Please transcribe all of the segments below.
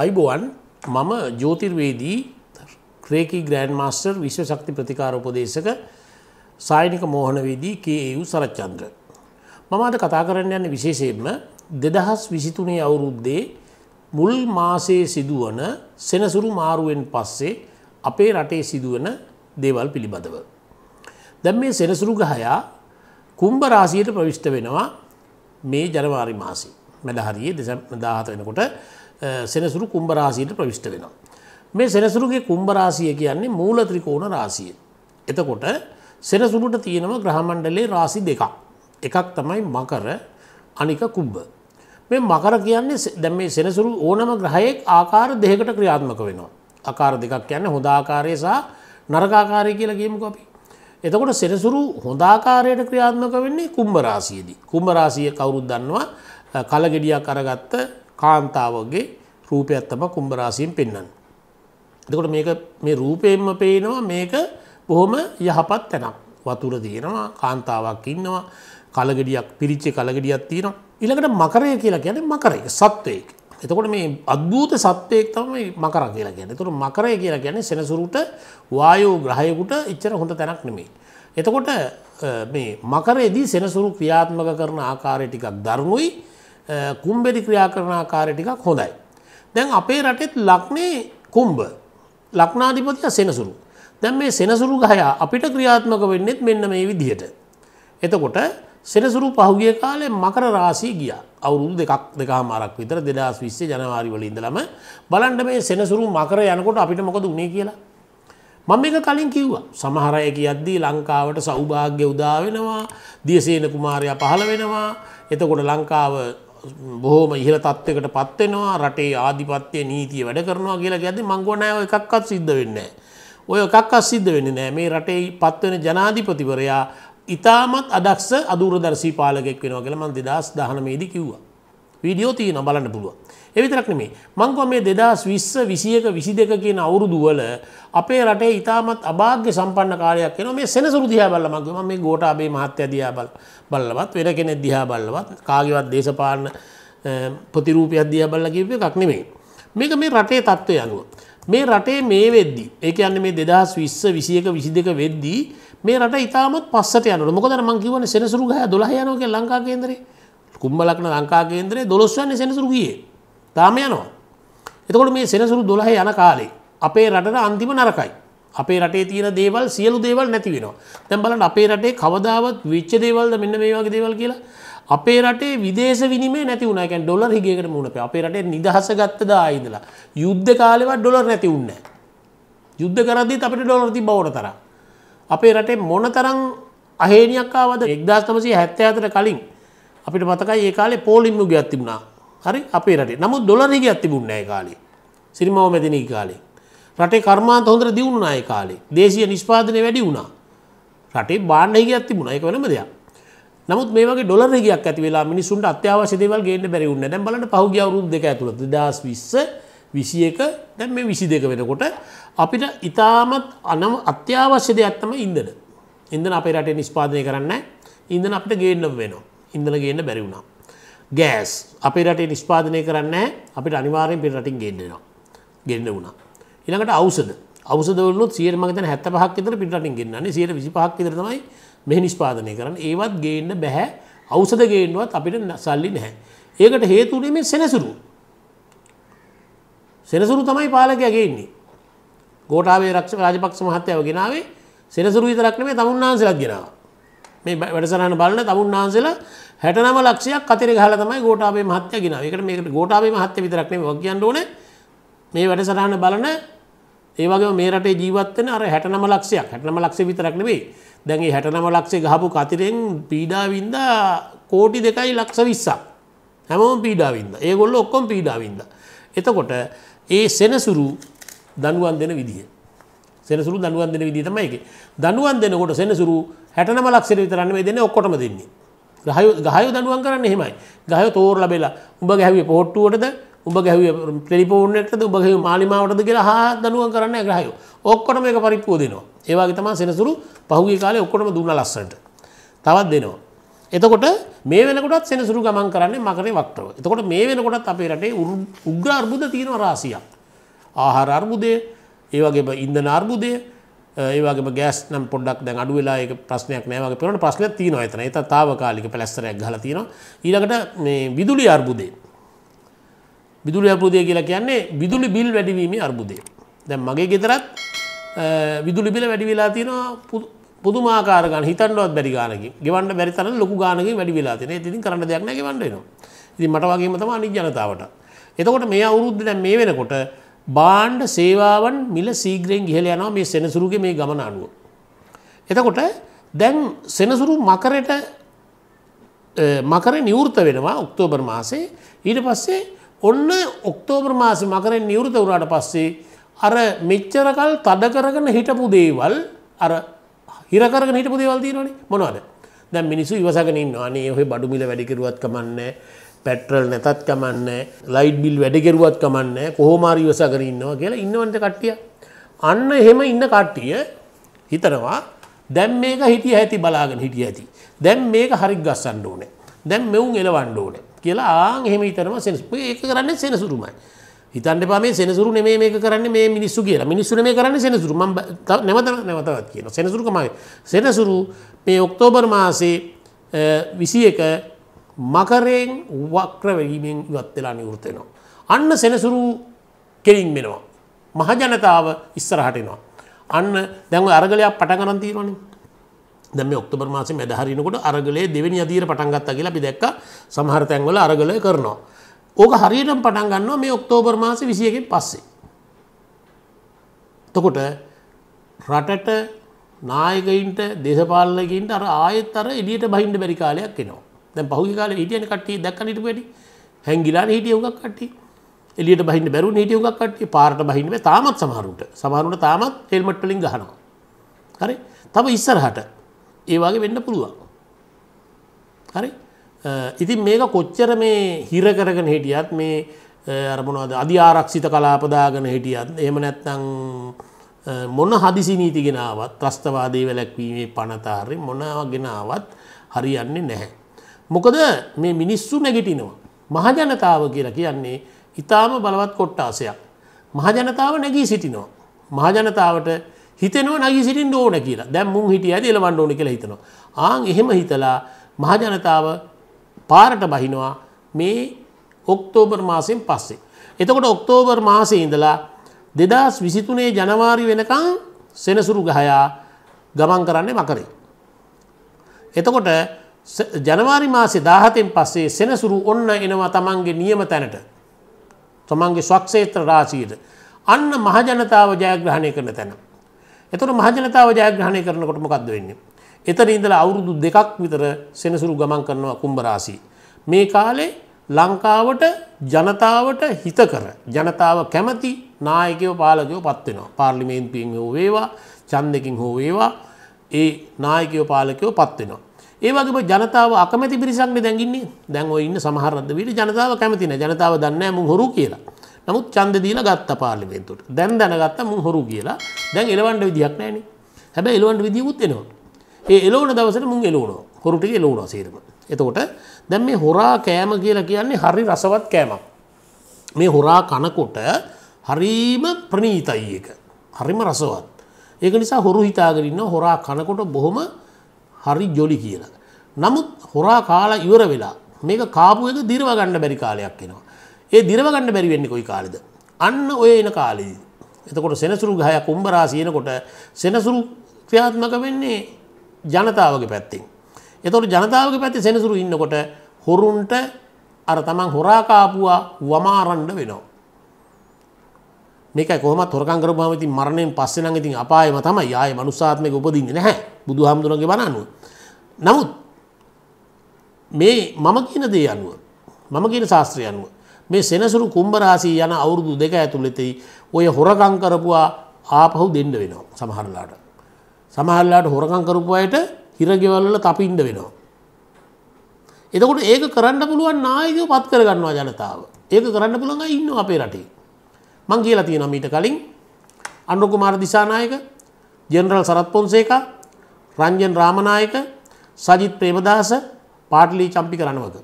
අයිබෝවන් මම ජෝතිර්වේදී ක්‍රේකි grand master විශ්ව ශක්ති ප්‍රතිකාර උපදේශක සායනික මෝහනවේදී කේයු සරච්චන්ද්‍ර. මම අද කතා කරන්න යන්න විශේෂයෙන්ම දෙදහස් විසිතුනේ අවුරුද්දේ මුල් මාසයේ සිදුවන සෙනසුරු මාරුවෙන් පස්සේ අපේ රටේ සිදුවන දේවල් පිළිබඳව. දැම් මේ සෙනසුරු ගහයා කුම්භ රාසියට ප්‍රවිෂ්ට වෙනවා මේ ජනවාරි මාසි මැදහරියේ දෙසම් දාහත වෙනකොට සෙනසුරු කුම්ඹරාසියට ප්‍රවිෂ්ට වෙනවා. මේ සෙනසුරුගේ කුම්ඹරාසිය කියන්නේ මූලත්‍රිකෝණ රාසිය. එතකොට සෙනසුරුට තියෙනම ග්‍රහමණ්ඩලේ රාසි දෙකක්. එකක් තමයි මකර අනික කුම්බ. මේ මකර කියන්නේ දැන් මේ සෙනසුරු ඕනම ග්‍රහයෙක් ආකාර දෙකකට ක්‍රියාත්මක වෙනවා. ආකාර දෙකක් කියන්නේ හොඳ ආකාරය සහ නරක ආකාරය කියලා කියමුකෝ අපි. එතකොට සෙනසුරු හොඳ ආකාරයට ක්‍රියාත්මක වෙන්නේ කුම්භ රාසියේදී. කුම්භ රාසිය කවුරුත් දන්නවා කලගෙඩියක් අරගත්ත කාන්තාවගේ රූපයක් තම කුම්භරාසියෙන් පෙන්න්න. එතකොට මේක මේ රූපයෙන්ම පේනවා මේක බොහොම යහපත් තැනක් වතුර තියෙනවා කාන්තාවක් ඉන්නවා කලගෙඩියක් පිරිච්චි කලගෙඩියක් තියෙනවා ඉළඟට මකරය කියලා ගැන මකරය සත්වයෙක්. එතකොට මේ අත්භූත සත්වයෙක් තමයි මකර කියලා ගැන තුර මකරය කියලා ගැන සෙනසුරුට වායෝ ග්‍රහයකුට ඉච්චර හොඳ තැනක් නෙමේ. එතකොට මේ මකරයේදී සෙනසුරු ක්‍රියාත්මක කරන ආකාරය ටිකක් දරුණුයි කුම්බෙඩි ක්‍රියා කරන ආකාරය ටිකක් හොඳයි. දැන් අපේ රටෙත් ලක්නේ කුම්බ ලක්නාධිපතිය සෙනසුරු. දැන් මේ සෙනසුරු ගහය අපිට ක්‍රියාත්මක වෙන්නෙත් මෙන්න මේ විදිහට. එතකොට සෙනසුරු පහුගිය කාලේ මකර රාශී ගියා. අවුරුදු දෙකක් දෙකමාරක් විතර 2020 ජනවාරි වල ඉඳලම බලන්න මේ සෙනසුරු මකර යනකොට අපිට මොකද උනේ කියලා. මම මේක කලින් කිව්වා. සමහර අය කියද්දී ලංකාවට සෞභාග්‍ය උදා වෙනවා. දියසේන කුමාරයා පහළ වෙනවා. එතකොට ලංකාව බොහොම ඉහල තත්ත්වකට පත්වෙනවා රටේ ආධිපත්‍යය නීතිය වැඩ කරනවා කියලා ගැද මංගුවනෑ එකක්කත් සිද්ධ වෙන්න. ඔය එකක් අස්සිද්ධ වෙන්න නෑ මේ රටේ පත්වෙන ජනාධිපතිවරයා ඉතාමත් අදක්ෂ අදුරදර්ශී පාලකෙක් වෙනවා කියලා මන් දෙදස් දහනමේදී කිව්වා. වීඩියෝ තියෙන බලන්න පුළුවන්. එවිතරක් නෙමේ මංකව මේ දෙදස් විස්ස විසියක විසි දෙක කියන අවුරුදුවල අපේ රටේ ඉතාමත් අභාග්‍ය සම්පන්න කාලයක් එන මේ සෙනසුරු දිහා බල්ල මගේ මම මේ ගෝටාබේ මහත්‍ය දිහා බල බල්ලවත් වෙන කෙනෙක් දිහා බල්ලවත් කාගේවත් දේශපාලන ප්‍රතිරූපයක් දිහා බල්ල කිව්ව එකක් නෙමෙයි. මේක මේ රටේ තත්ත්වය අනුව. මේ රටේ මේ වෙද්දි ඒක යන්න මේ දෙදස් විස්ස විසියක විසි දෙක වෙද්දී මේ රට ඉතාමත් පස්සට යනට මොකද මංකිවන සෙනසුරු ගහ දොළහ යනෝක ලංකා කේන්දරේ කුම්බලක්න ලංකා කේන්ද්‍රයේ දොළොස්වන්නේ සෙනසුරු ගියේ. තාම යනවා. එතකොට මේ සෙනසුරු 12 යන කාලේ අපේ රටට අන්තිම නරකයි. අපේ රටේ තියෙන දේවල් සියලු දේවල් නැති වෙනවා. දැන් බලන්න අපේ රටේ කවදාවත් විච්ච දේවල්ද මෙන්න මේ වගේ දේවල් කියලා අපේ රටේ විදේශ විනිමේ නැති වුණා. ඒ කියන්නේ ඩොලර් හිගයකට මුණ පැව. අපේ රටේ නිදහස ගත්ත දායි ඉඳලා යුද්ධ කාලේවත් ඩොලර් නැති වුණේ නැහැ. යුද්ධ කරද්දිත් අපිට ඩොලර් තිබ්බ ඕන තරම්. අපේ රටේ මොන තරම් අහේනියක් ආවද 1974 කලින් අපිට මතකයි ඒ කාලේ පෝලිම්මු ගයක් තිබුණා හරි අපේ රටේ නමුත් ඩොලරේ ගයක් තිබුණේ නැහැ ඒ කාලේ සිරිමාව මැදින ඒ කාලේ රටේ කර්මාන්ත හොඳට දියුණු වුණා ඒ කාලේ දේශීය නිෂ්පාදනය වැඩි වුණා රටේ බාණ්ඩ ගයක් තිබුණා ඒක වෙනම දෙයක් නමුත් මේ වගේ ඩොලර් ගයක් ඇති වෙලා මිනිසුන්ට අත්‍යවශ්‍ය දේවල් ගේන්න බැරි වුණා. දැන් බලන්න පහුගිය අවුරුදු දෙක ඇතුළත 2020 21 දැන් මේ 22 වෙනකොට අපිට ඉතාමත් අනම අත්‍යවශ්‍ය දෙයක් තමයි ඉන්ධන. ඉන්ධන අපේ රටේ නිෂ්පාදනය කරන්නේ නැහැ. ඉන්ධන අපිට ගේන්න වෙනවා. ඉඳල ගන්න බැරිවුණා. ගෑස් අපේ රටේ නිස්්පාදනය කරන්න අපිට අනිවාරයෙන් පි රටින් ගෙන්න්නවා ගෙන්න්න වුණා. ඉනකට අවසද අවසදවලු සියර මගත හැත්ත පහක්කතර පිටින් ගන්න සියට විසිපහක් තරමයි මෙහ නිස්පාදනය කරන්න ඒවත් ගේන්න බැහැ අවසද ගේන්නුවත් අපිට සල්ලි නැහැ. ඒකට හේතුනේ මේ සෙනසුරු. සෙනසුරු තමයි පාලකයගේන්නේ. ගෝටාවේ රක්ෂ රාජපක්ෂ මහත්තයාව ගෙනාවේ සෙනසුරු විතරක්නේ තමුන්නාන්සලක් ගෙනවා. මේ වැඩසරහන බලන තමුන් වහන්සේලා හැට නම ලක්ෂයක් අතර ගහලා තමයි ගෝඨාභය මහත්තයා ගෙනාවේ. ඒකට මේකට ගෝඨාභය මහත්තයා විතරක් නෙමෙයි ඔක් කියන්න ඕනේ. මේ වැඩසටහන බලන ඒ වගේම මේ රටේ ජීවත් වෙන අර 69 ලක්ෂයක් 69 ලක්ෂය විතරක් නෙමෙයි. දැන් මේ 69 ලක්ෂය ගහපු කතරෙන් පීඩා වින්දා කෝටි 2යි ලක්ෂ 20ක්. හැමෝම පීඩා වින්දා. ඒගොල්ලෝ ඔක්කොම පීඩා වින්දා. එතකොට ඒ සෙනසුරු දනුවන් දෙන විදිය සෙනසුරු දනුවන් දෙන විදිහ තමයි ඒකේ. දනුවන් දෙනකොට සෙනසුරු 69 ලක්ෂෙට විතරන්නේ මේ දෙන්නේ ඔක්කොටම දෙන්නේ. ගහයෝ ගහයෝ දනුවන් කරන්නේ එහෙමයි. ගහයෝ තෝරලා බෙලා උඹ ගැහුවේ පොට්ටුවටද උඹ ගැහුවේ ටෙලිෆෝන් එකටද උඹ ගැහුවේ මාලිමාවටද කියලා හා දනුවන් කරන්නේ ගහයෝ. ඔක්කොටම මේක පරිප්පුව දෙනවා. ඒ වගේ තමයි සෙනසුරු පහුගිය කාලේ ඔක්කොටම දුන්නා ලස්සනට. තවත් දෙනවා. එතකොට මේ වෙනකොටත් සෙනසුරු ගමන් කරන්නේ මකරේ වක්‍රව. එතකොට මේ වෙනකොටත් අපේ රටේ උග්‍ර අර්බුද තියෙනවා රාසියක්. ආහාර අර්බුදය ඒවගේම ඉන්දන අර්බුදය ඒවගේ ගෑස් නම් පොඩක් දැන් අඩු වෙලා ඒක ප්‍රශ්නයක් නෑ වගේ පෙරණ ප්‍රශ්නයක් තියෙනවා එතන. ඒක తాවකාලික පැලැස්තරයක් ගහලා තියෙනවා. ඊළඟට මේ විදුලි අර්බුදය. විදුලි අර්බුදය කියලා කියන්නේ විදුලි බිල් වැඩි වීමේ අර්බුදය. දැන් මගේ ගෙදරත් විදුලි බිල වැඩි වෙලා තියෙනවා පුදුමාකාර ගාන හිතන්නවත් බැරි ගානකින්. ගෙවන්න බැරි තරම් ලොකු ගානකින් වැඩි වෙලා තියෙනවා. ඒක ඉතින් කරන්න දෙයක් නෑ ගෙවන්න වෙනවා. ඉතින් මට වගේම තමයි අනිත් ජනතාවට. එතකොට මේ අවුරුද්ද දැන් මේ වෙනකොට බාණ්ඩ සේවාවන් මිල සීග්‍රයෙන් ගිහල යනවා මේ සෙනසුරුගේ මේ ගමන අනුව. එතකොට දැන් සෙනසුරු මකරට මකර නිවෘත වෙනවා ඔක්තෝබර් මාසේ ඊට පස්සේ ඔන්න ඔක්තෝබර් මාසේ මකරෙන් නිවෘත වුණාට පස්සේ අර මෙච්චරකල් තද කරගෙන හිටපු දේවල් අර හිරකරගෙන හිටපු දේවල් තියෙනවනේ මොනවද? දැන් මිනිස්සු ඉවසගෙන ඉන්නවා. අනේ ඔය බඩු මිල වැඩි කරුවත් කමන්නේ නැහැ. පැටල් නැතත් කමන්න ලයිට් බිල් වැඩගෙරුවත් කමන්න කොහෝමාරි වස කරන්නවා කියලා ඉන්නවන්ට කට්ටිය අන්න එහෙම ඉන්න කට්ටිය හිතනවා දැම් මේක හිටිය ඇති බලාගෙන හිටිය ඇති දැම් මේක හරි ගස්සන්න ඕනේ දැම් මෙවුන් එලවන්න ඕන කියලා ආං එහෙම හිතරම සෙනස්ප ඒක කරන්න සෙනසුරුමයි හිතන්න පම සෙනසුරු නෙමේ මේ කරන්න මේ මිනිස්සු කියලා මිනිස්සු මේ කරන්න සෙනසුරු නැවත නැවතවත් කියන සෙනසුරුකමයි සෙනසුරු මේ ඔක්තෝබර් මාසේ විසි එක මකරයෙන් වක්‍ර වැලීමෙන් ඉවත් වෙලා නිවෘතයෙනවා. අන්න සෙනසුරු කෙලින් වෙනවා. මහජනතාව ඉස්සරහටෙනවා. අන්න දැන් අරගලයක් පටගරන් තීරණින් දැම ඔක්තබර් මාස මැදහරිනකොට අරගලේ දෙවැනි අදීර පටන්ගත්ත කියලා අපි දැක්ක සමහර තැන්වල අරගලය කරනවා. ඕක හරියටම පටන් ගන්නවා මේ ඔක්තෝබර් මාස විසියකින් පස්සේ. තකොට රටට නායකයින්ට දේශපාලකින්ට අර ආයත් අර එඩියට බහින්ඩ බැරි කාලයක් එනවා. දැන් පහුගිය කාලේ හිටියන කට්ටිය දැක්කන හිටපු වැඩි හැංගිලාන හිටිය උගක් කට්ටිය එලියට බහින්න බැරුව හිටිය උගක් කට්ටිය පාරට බහින්න බැ තාමත් සමහරුට සමහරුට තාමත් හෙල්මට් වලින් ගහනවා හරි තව ඉස්සරහට ඒ වගේ වෙන්න පුළුවන් හරි ඉතින් මේක කොච්චර මේ හිර කරගෙන හිටියත් මේ අරමුණවද අධි ආරක්ෂිත කලාපදාගෙන හිටියත් එහෙම නැත්නම් මොන හදිසි නීති ගෙනාවත් ත්‍රස්තවාදී වැලැක්වීමේ පනතාරි මොනවා ගෙනාවත් හරියන්නේ නැහැ මොකද මේ මිනිස්සු නැගිටිනවා. මහජනතාව කියලා කියන්නේ ඉතාම බලවත් කොට්ටාසයක්. මහජනතාව නැගී සිටිනවා. මහජනතාවට හිතනවා නැගී සිටින්න ඕන කියලා. දැන් මුන් හිටිය ඇති එලවන්න ඕන කියලා හිතනවා. ආන් එහෙම හිතලා මහජනතාව පාරට බහිනවා මේ ඔක්තෝබර් මාසයෙන් පස්සේ. එතකොට ඔක්තෝබර් මාසේ ඉඳලා දෙදස් විසිතුනේ ජනවාරි වෙනකං සෙනසුරු ගහයා ගමන් කරන්නේ මකරේ. එතකොට ජනවාරි මාසේ 17න් පස්සේ සෙනසුරු ඔන්න එනවා තමන්ගේ නියම තැනට. තමන්ගේ ස්වක්ෂේත්‍ර රාශියට. අන්න මහජනතාව ජයග්‍රහණය කරන තැන. එතකොට මහජනතාව ජයග්‍රහණය කරනකොට මොකද්ද වෙන්නේ? එතන ඉඳලා අවුරුදු දෙකක් විතර සෙනසුරු ගමන් කරනවා කුම්භ රාශිය. මේ කාලේ ලංකාවට ජනතාවට හිතකර ජනතාව කැමති නායකයෝ පාලකයෝ පත් වෙනවා. පාර්ලිමේන්තුවෙන් හෝ වේවා, ඡන්දකින් හෝ වේවා, ඒ නායකයෝ පාලකයෝ පත් වෙනවා. ඒවගේ ජනතාව අකමැති පිරිසක්න දැගින්නේ දැන්ව ඉන්න සමහරදවීට ජනතාව කැමතින ජනතාව දන්න මු හොරු කියලා නමුත් චන්ද දීල ගත්ත පාලිමෙන්තුට දැන් දැනගත්ත මු හොරු කියලා දැන් එලවන්ට විදිියක් නෑන හැබ එලවන්ට විදිියකුත් එනවා ඒ එලෝන දවසට මුන් එලෝනෝ හොරුට එලෝන සේරම එතකොට දැන් මේ හොරා කෑම කියලා කියන්නේ හරි රසවත් කෑමක් මේ හොරා කනකොට හරීම ප්‍රනීතයි එක හරිම රසවත් ඒක නිසා හොරු හිතාගරන්න හොරා කනකොට බොහොම හරි ජොලි කියලා. නමුත් හොරා කාලා ඉවර වෙලා මේක කාපු එක දිරව ගන්න බැරි කාලයක් එනවා. ඒ දිරව ගන්න බැරි වෙන්නේ කොයි කාලෙද? අන්න ඔය එන කාලෙදි. එතකොට සෙනසුරු ගහය කුම්භ රාශිය එනකොට සෙනසුරු ක්‍රියාත්මක වෙන්නේ ජනතාවගේ පැත්තෙන්. එතකොට ජනතාවගේ පැත්තේ සෙනසුරු ඉන්නකොට හොරුන්ට අර තමන් හොරා කාපුවා වමාරන්න වෙනවා. මේකයි කොහොමත් හොරකම් කරපුවාම ඉතින් මරණයෙන් පස්සේ නම් ඉතින් අපායම තමයි. ආයේ මනුස්සාත්මයක උපදින්නේ නැහැ. බුදුහාමුදුරන්ගේ බණ අනුව. නමුත් මේ මම කියන දේ අනුව මම කියන ශාස්ත්‍රය අනුව මේ සෙනසුරු කුම්භ රාශිය යන අවුරුදු දෙක ඇතුළතදී ඔය හොරකම් කරපුවා ආපහු දෙන්න වෙනවා සමහරලාට. සමහරලාට හොරකම් කරපු අයට හිරගෙවල් වල තපින්න වෙනවා. එතකොට ඒක කරන්න පුළුවන් නායකයෝ පත් කරගන්නවා ජනතාව. ඒක කරන්න පුළුවන් අය ඉන්නවා අපේ රටේ. මං කියලා තියෙන මීට කලින් අනුකුමාර දිසානායක ජෙනරල් සරත් පොන්සේකා රංජන් රාමනායක සජිත් ප්‍රේමදාස පාටලි චම්පි කරනවක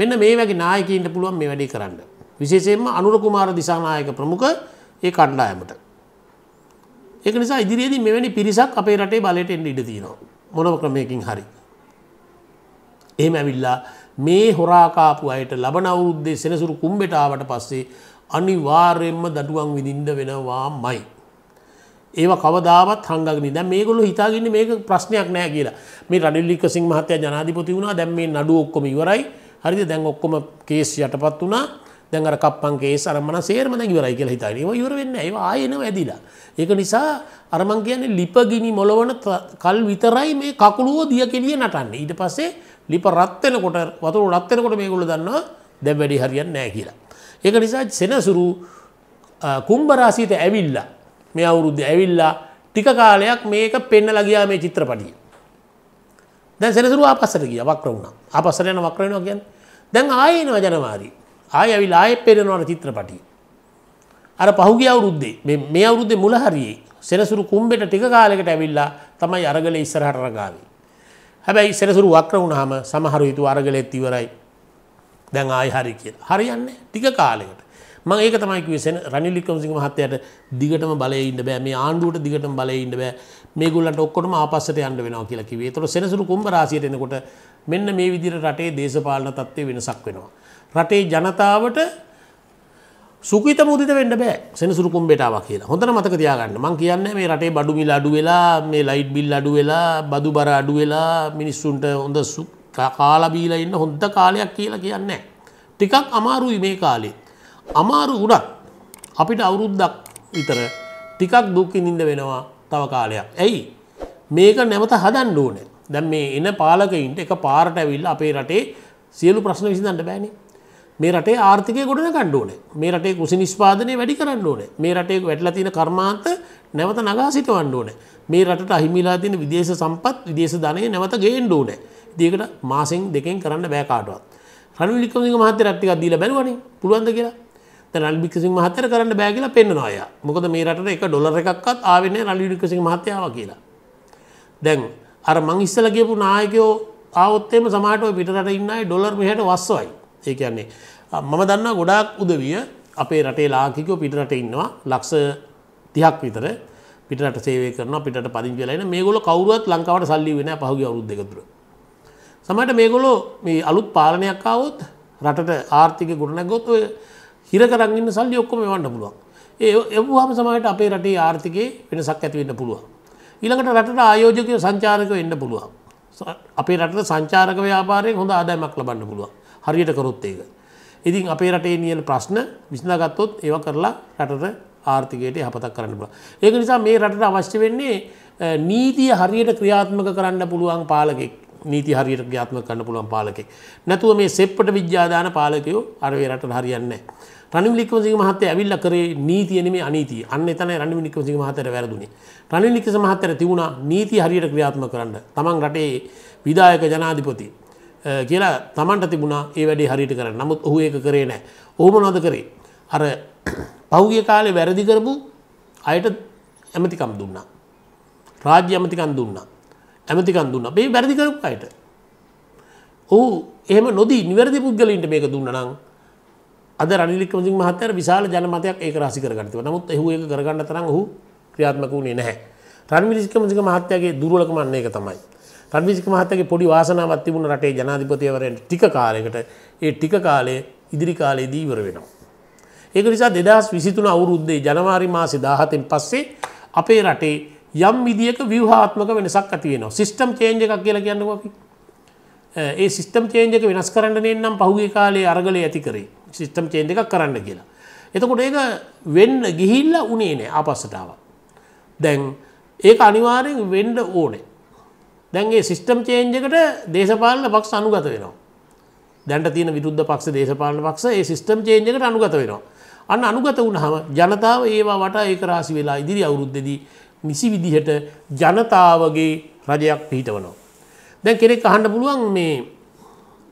මෙන්න මේ වගේ නායකයින්ට පුළුවන් මේ වැඩේ කරන්න විශේෂයෙන්ම අනුරකුමාර දිසානායක ප්‍රමුඛ ඒ කණ්ඩායමට ඒක නිසා ඉදිරියේදී මෙවැනි පිරිසක් අපේ රටේ බලයට එන්න ඉඩ තියෙනවා මොනම ක්‍රමයකින් හරි එහෙම ඇවිල්ලා මේ හොරාකාපු අයට ලබන අවුරුද්දේ සෙනසුරු කුම්බෙට ආවට පස්සේ අනිවාර්යෙන්ම දඩුවන් විඳින්ඩ වෙනවා මයි. ඒව කවදාවත් හංගනි දැ මේගොලු හිතාගන්න මේක ප්‍රශ්නයක් නෑ කියලා මේ රනිල්ලික සිං මහත්‍ය ජනාධිපති වුණා දැම් මේ නඩු ඔක්කොම ඉවරයි හරිද දැන් ඔක්කොම කේස් යටපත් වුණා දැඟර කප්පන්ගේ සරමන සේරමන ඉවරයි කියලා හිතාන ඒව ඉවරවෙන්න ඒ ආයනව ඇදිලා. ඒක නිසා අරමන් කියන්නේ ලිපගිනි මොලවන කල් විතරයි මේ කකුළුව දිය කෙලිය නටන්නේ ඊට පස්සේ ලිප රත්වෙන කොට වතුරු රත්වෙනකොට මේගුල දන්නවා දැබ්වැඩි හරියන් නෑ කියලා. ඒක නිසා සෙනසුරු කුම්බරාසිත ඇවිල්ලා මේ අවුරුද්ධ ඇවිල්ලා ටික කාලයක් මේක පෙන්න ලගයා මේ චිත්‍රපටිය. දැන් සෙනසුරු ආපස්සට ගිය වක්‍ර වුණා ආපස්සට යන වක්‍ර වෙනවා කියන්නේ. දැන් ආයෙ එනවා ජනවාරි. ආයෙ ඇවිල්ලා ආයෙ පෙරනවා චිත්‍රපටිය. අර පහුගිය අවුරුද්දේ මේ මේ අවුරුද්දේ මුල හරියේ සෙනසුරු කුම්බෙට ටික කාලෙකට ඇවිල්ලා තමයි අරගලේ ඉස්සරහට රගාවේ. හැබැයි සෙනසුරු වක්‍ර වුණාම සමහර විට අරගලෙත් ඉවරයි. දැන් ආය හරි කියලා හරියන්නේ ටික කාලෙකට මං ඒක තමයි කිව්වේ රනිලික්කම සිංහ මහත්තයාට දිගටම බලය ඉන්න බෑ මේ ආණ්ඩුවට දිගටම බලය ඉන්න බෑ මේගොල්ලන්ට ඔක්කොටම ආපස්සට යන්න වෙනවා කියලා කිව්වේ. ඒතකොට සෙනසුරු කුම්භ රාශියට එනකොට මෙන්න මේ විදිහට රටේ දේශපාලන තත්ත්වය වෙනසක් වෙනවා. රටේ ජනතාවට සුකිත මුදිත වෙන්න බෑ සෙනසුරු කුම්බේටාව කියලා. හොඳට මතක තියාගන්න. මං කියන්නේ මේ රටේ බඩු මිල අඩු වෙලා, මේ ලයිට් බිල් අඩු වෙලා, බදු බර අඩු වෙලා, මිනිස්සුන්ට හොඳ කාලබීල ඉන්න හොඳ කාලයක් කියලා කියන්න. ටිකක් අමාරුයි මේ කාලේ. අමාරු උඩත් අපිට අවුරුද්දක් විතර ටිකක් දුක්කිනින්ද වෙනවා තව කාලයක්. ඇයි මේක නැවත හදන්න ඕන දැම් මේ එන පාලකයින්ට එක පාරට ඇවිල් අපේ රටේ සියලු ප්‍රශ්න විසිදන්න බෑනේ මේ රටේ ආර්ථිකය ගොඩන කණ්ඩුවන මේ රටේ කුසි නිස්පාදනය වැඩි කරන්න ඕන මේ රටේ වැටල තින කර්මාන්ත නැවත නගා සිටවන්න ඕන මේ රට අහිමිලා තින විදේශ සම්පත් විදේශ ධනය නැවත ගේන්න ඕනෑ දෙකට මාසෙන් දෙකෙන් කරන්න බෑ කාටවත්. රනිල් වික්‍රමසිංහ මහත්තයා රැට් ටිකක් දීලා බැලුවනේ පුළුවන්ද කියලා. දැන් රනිල් වික්‍රමසිංහ මහත්තයා කරන්න බෑ කියලා පෙන්නනවා අය. මොකද මේ රටට 1 ඩොලර් එකක්වත් ආවේ නැහැ රනිල් වික්‍රමසිංහ මහත්තයාව කියලා. දැන් අර මං ඉස්සලා කියපු නායකයෝ ආවොත් එimhe සමහරට ඔය පිටරට ඉන්න අය ඩොලර් මෙහෙට වස්සවයි. ඒ කියන්නේ මම දන්නා ගොඩාක් උදවිය අපේ රටේ ලාංකිකයෝ පිටරට ඉන්නවා ලක්ෂ 30ක් විතර පිටරට සේවය කරනවා පිටරට පදිංචි වෙලා ඉන්න මේගොල්ලෝ කවුරුවත් ලංකාවට සල්ලි වෙන්නේ නැහැ පහුගිය අවුරුද්ද එක තුර. සමට මේගොලෝ මේ අලුත් පාලනයක් අවුත් රටට ආර්ථික ගුණනැගොත් ඔය හිර කරගන්න සල්ලි ඔක්කොම වන්න පුළුවන් ඒ එබවාම සමට අපේ රටේ ආර්ථිකයේ වෙනසක් ඇතිවෙන්න පුළුවන් ඊළඟට රටට ආයෝජකය සංචාරක වෙන්න පුළුවන් අපේ රට සංචාරක ව්‍යාපාරයෙන් හොඳ ආදායමක් ලබන්න පුළුවන් හරියට කරොත් ඒක ඉතින් අපේ රටේ නියන ප්‍රශ්න විසඳගත්තොත් ඒව කරලා රටට ආර්ථිකයට යහපතක් කරන්න පුළුවන් ඒක නිසා මේ රටට අවශ්‍ය වෙන්නේ නීතිය හරියට ක්‍රියාත්මක කරන්න පුළුවන් පාලකෙක් නීති හරියට ්‍යාත්ම කන්න පුළුවන් පාලකෙක් නැතුව මේ සෙප්පට විද්‍යාදාන පාලකයෝ අරවේ රට හරියන්න රනිලිකවසි මහත ඇවිල්ල කරේ නීතියනේ අනීති අන්න තන රනිමිනිකවසි මහතර වැරදුනේ රනිලික මහත්තර තිවුණ නීති හරියට ක්‍රියාත්ම කරන්න තමන් රටේ විදායක ජනාධිපති කියලා තමන්ට තිබුණා ඒ වැඩි හරිට කර නමුත් ඔහු ඒක කරේ නෑ ඕම නොද කරේ අර පෞගිය කාලේ වැරදි කරපු අයට ඇමතිකම් දුන්නා රාජ්‍ය ඇමතිකන් දුන්නා ඇමතිකන් දුන්න මේ වැරදිකරපු අයට ඔහු එහම නොදී නිවැරදි පුද්ගලින්ට මේක දුන්න නම් අද රනිලිකමසි මහත්තර විශාල ජනමතයක් ඒ රසි කරගතව නමුත් එහ ඒ කරගන්න තරම් හු ක්‍රියාත්මක වුණේ නැහැ රන්විලිකමසික මහත්තයගේ දුරලකමන්නේ එක තමයි රන්විසික මහත්තගේ පොඩි වාසනාවත් තිබුණ රටේ ජනාධිපතිවරෙන් ටික කාලයකට ඒ ටික කාලේ ඉදිරි කාලේ දීවර වෙනවා. ඒක නිසා දෙදස් විසිතුන අවුරුද්දේ ජනවාරි මාසි දාහතෙන් පස්සේ අපේ රටේ යම් විදික විවහාත්මක වෙනසක් ඇතිවෙන සිිස්ටම් චේන්ජ එකක් කියලා කියන්නව අපි ඒ සිිස්ටම් චේන්ජක වෙනස් කරන්න නම් පහුගේ කාලේ අරගලය ඇති කරේ සිිස්ටම් චේන්ජ එකක් කරන්න කියලා එතකොට ඒක වෙන්න ගිහිල්ල උනේ නෑ ආපස්සටාව දැන් ඒක අනිවාරෙන් වෙන්ඩ ඕනේ දැන්ගේ සිිස්ටම් චේන්ජකට දේශපාලන පක්ෂ අනුගත වෙනවා දැන්ට තින විරුද්ධ පක්ෂ දේශපාලන පක්ෂ ඒ සිිස්ටම් චේන්ජකට අනුගත වෙනවා අන්න අනුගත වුණහම ජනතාව ඒවා වට ඒක රාසි වෙලා ඉදිරි අවුරුද්ධදී නිසි විදිහට ජනතාවගේ රජයක් පිහිටවනවා. දැන් කෙනෙක් අහන්න පුළුවන් මේ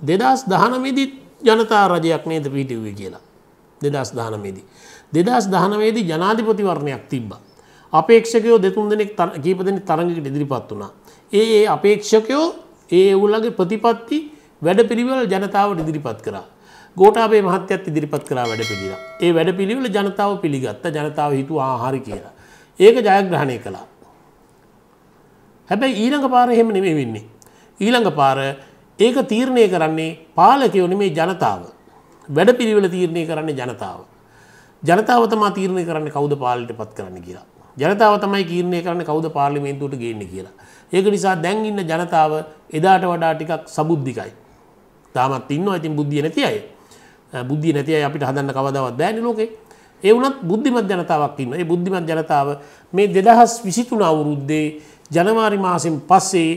දෙදස් දහනමේදත් ජනතා රජයක් නේද පිහිටව කියලා. දෙදස් දහනමේදී. දෙදස් දහනවේදී ජනාධිපතිවරණයක් තිබ්බ. අපේක්ෂකයෝ දෙතුන් දෙනෙක් කීපදෙන තරඟකට ඉදිරිපත් වුණා. ඒ ඒ අපේක්ෂකයෝ ඒ ඔවුල්ලගේ ප්‍රතිපත්ති වැඩ පිළිවල ජනතාවට ඉදිරිපත් කරා. ගෝටාබේ මහත්‍යත් ඉදිරිපත් කරා වැඩ පිළිලා. ඒ වැඩ පිළිවල ජනතාව පිළිගත්ත ජනතාව හිතු ආහාරි කියලා. ඒක ජයග්‍රහණය කළා. හැබැයි ඊළඟ පාර එහෙම නෙමේ වෙන්නේ. ඊළඟ පාර ඒක තීරණය කරන්නේ පාලකයෝ නෙමේ ජනතාව. වැඩපිළිවෙල තීරණය කරන්නේ ජනතාව. ජනතාව තමා තීරණය කරන්නේ කවුද පාලනයට පත් කරන්න කියලා. ජනතාව තමයි තීරණය කරන්නේ කවුද පාර්ලිමේන්තුවට ගේන්නේ කියලා. ඒක නිසා දැන් ඉන්න ජනතාව එදාට වඩා ටිකක් සබුද්ධිකයි. තාමත් ඉන්නවා ඉතින් බුද්ධිය නැති අය. බුද්ධිය නැති අය අපිට හදන්න කවදාවත් බෑනේ ලෝකේ. ඒ වුණත් බුද්ධිමත් ජනතාවක් ඉන්න ඒ බුද්ධිමත් ජනතාව මේ දෙදහස් විසිතුන අවුරුද්දේ ජනවාරි මාසෙන් පස්සේ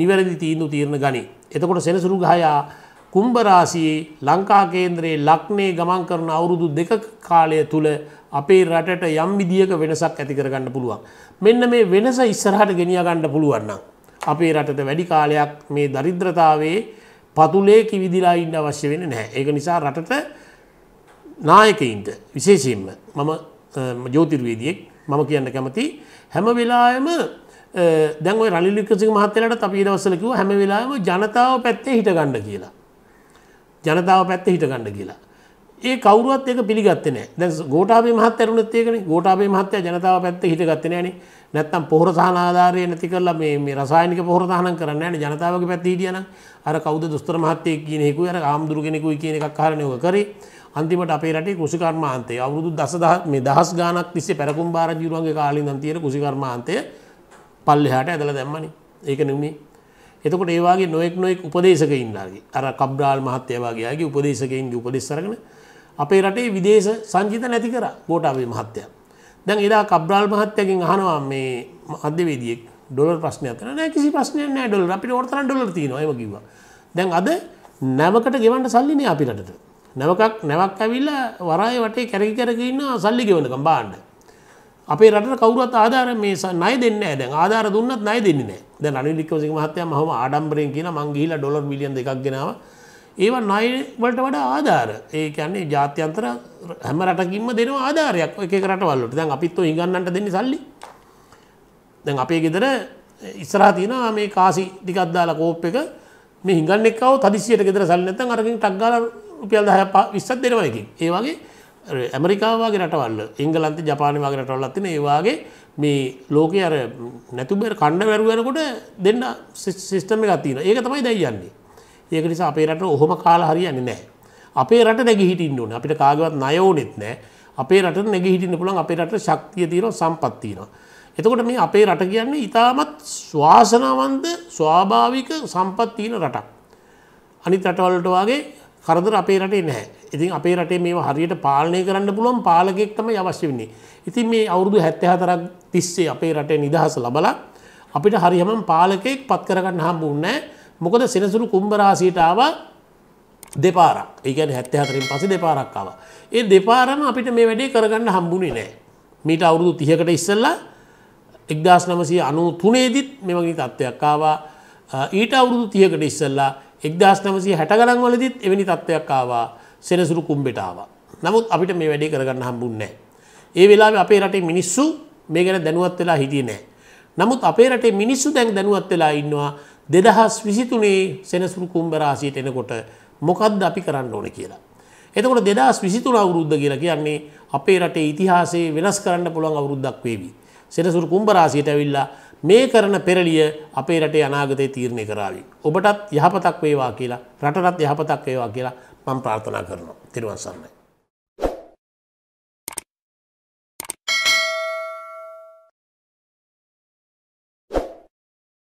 නිවැරදි තීන්දු තීරණ ගනී. එතකොට සෙනසුරු ගහයා කුම්භරාසියේ ලංකා කේන්ද්‍රයේ ලක්නේ ගමන් කරන අවුරුදු දෙක කාලය තුළ අපේ රටට යම් විදිියක වෙනසක් ඇති කරගන්න පුළුවන්. මෙන්න මේ වෙනස ඉස්සරහට ගෙනිය ගණ්ඩ පුළුවන්න. අපේ රටට වැඩි කාලයක් මේ දරිද්‍රතාවේ පතුලේ කිවිදිලා ඉන්න අවශ්‍ය වෙන නැහැ. ඒක නිසා රටට නායකයින්ට විශේෂයෙන්ම මම ජෝතිර්වේදියෙක් මම කියන්න කැමති හැම වෙලායම දැන්ව රලිලිකසි මහත්තලට අපි දවසලකිව හැම වෙලාම ජනතාව පැත්තේ හිට ගණ්ඩ කියලා. ජනතාව පැත්තේ හිට ගණ්ඩ කියලා. ඒ කවරුවත් ඒක පිළිගත්තන දැ ගෝටාේ මහත්තරුණත් ඒකන ගෝටාේ මහත්තය ජනතාව පැත්ත හිටගත්තන න නැත්තම් පොහර සහනාධාරය නැති කරලා මේ රසායනික පොහරතාහන කරන්න න ජනතාවක පැත්තිහිටියන අර කවද දුස්තර මහත්තය කියනෙකු අර ආමුදුරු කෙනෙකු කියන එකක් කාරණයව කරේ අන්තිමට අපේ රටේ කුසිකර්මාන්තය අවුරුදු දස මේ දහස් ගානක් තිස්සේ පැරකුම් භාරජීරුවන්ගේ කාලින් නම් තියෙන කුසිකර්මාන්තය පල්ලෙහාට ඇදලා දැම්මනේ. ඒක නෙමෙයි. එතකොට ඒ වගේ නොඑක් නොඑක් උපදේශකයින්ලාගේ අර කබ්ඩාල් මහත්තයා වගේගේ උපදේශකයින්ගේ උපදෙස් අරගෙන අපේ රටේ විදේශ සංජිත නැති කරා ගෝඨාභය මහත්තයා. දැන් එදා කබ්ඩාල් මහත්තයාගෙන් අහනවා මේ මධ්‍යවේදියෙක් ඩොලර් ප්‍රශ්නයක් කරන නෑ කිසි ප්‍රශ්නයක් නෑ ඩොලර් අපිට ඕන තරම් ඩොලර් තියෙනවා එහෙම කිව්වා. දැන් අද නැවකට ගෙවන්න සල්ලි නේ අපේ රටට. නැවකක් නැවක් ඇවිල්ලා වරාය වටේ කැරකි කරක ඉන්න සල්ලි ගෙවනකම් බාන්න. අපේ රට කවුරත් ආධාර මේ නය දෙන්න දැන් ආධාර දුන්නත් නය දෙන්න නෑ දැ අනිලිකෝසි මහත්තය හම ආඩම්බරයෙන් කියන මංගේහිල ඩොලර් මිලියන් එකක් ගෙනවා ඒවා නයිවලට වඩා ආධාර ඒ කියන්නේ ජාත්‍යන්තර හැම රටකින්ම දෙනවා ආධාරයක් එක රටවල්ලට දැන් අපිත්ව ඉගන්නට දෙන්න සල්ලි දැන් අපේ ගෙදර ඉස්සරා තියෙන මේ කාසි ටිකත්දාලා කෝප් එක මේ හිගන්නෙක්කව තදිසියට ගෙදර සල්ලි නැත්නම් අරකින් ටක් ගාලා රුපියල් දහය විස්සත් දෙනවයකින් ඒවාගේ ඇමරිකාවාගේ රටවල්ල ඉංගලන්ත ජපානවාගේ රටවල්ලත්තින ඒවාගේ මේ ලෝක අර නැතුබර කණ්ඩ වැරුවනකොට දෙන්න සිිස්ටම ගත්තින ඒක තමයි දැයියන්නේ ඒක නිසා අපේ රට ඔහොම කාල හරියන්නේ නෑ අපේ රට නැගිහිටින් ඕන අපිට කාගවත් නයෝනෙත් නෑ අපේ රට නැගිහිටින්න පුළන් අපේ රට ශක්තිය තියෙන සම්පත්තිනවා. එතකොට මේ අපේ රට කියන්නේ ඉතාමත් ශවාසනවන්ද ස්වාභාවික සම්පත්තියන රටක්. අනිත් රටවලට වගේ කරදර අපේ රටේ නැහැ. ඉතින් අපේ රටේ මේවා හරියට පාලනය කරන්න පුළුවන් පාලකෙක් තමයි අවශ්‍ය වෙන්නේ. ඉතින් මේ අවුරුදු 74ක් තිස්සේ අපේ රටේ නිදහස ලබලා අපිට හරියම පාලකෙක් පත් කරගන්න හම්බුන්නේ මොකද සෙනසුරු කුම්භ රාශියට ආවා දෙපාරක්. ඒ කියන්නේ 74න් පස්සේ දෙපාරක් ආවා. ඒ දෙපාරම අපිට මේ වැඩේ කරගන්න හම්බුනේ නැහැ. මීට අවුරුදු 30කට ඉස්සෙල්ලා 1993 දිත් මේ වගේ තත්ත්වයක් ආවා. ඊට අවුරුදු 30කට ඉස්සෙල්ලා එක්දස් නමසය හැට ගණන් වලදිත් එවැනි තත්ත්වයක් ආවා සෙනසුරු කුම්බෙටාව. නමුත් අපිට මේ වැඩේ කරගන්න හම්බුන්නෑ. ඒ වෙලා අපේ රටේ මිනිස්සු මේ ගැන දැනුවත් වෙලා හිටිය නෑ. නමුත් අපේ රටේ මිනිස්සු දැන් දැනුවත් වෙලා ඉන්නවා දෙදහස් විසිතුනේ සෙනසුරු කුම්බරාසියට එනකොට මොකක්ද අපි කරන්න ඕන කියලා. එතකොට දෙදස් විසිතුන අවුරුද්ධ කියලා කියන්නේ අපේ රටේ ඉතිහාසේ වෙනස් කරන්න පුළුවන් අවුරුද්දක් වේවි. සෙනසුරු කුම්බරාසියට ඇවිල්ලා මේ කරන පෙරලිය අපේ රටේ අනාගතය තීරණය කරාවි. ඔබටත් යහපතක් වේවා කියලා රටටත් යහපතක් වේවා කියලා මම ප්‍රාර්ථනා කරනවා. තිරුවන් සරණයි.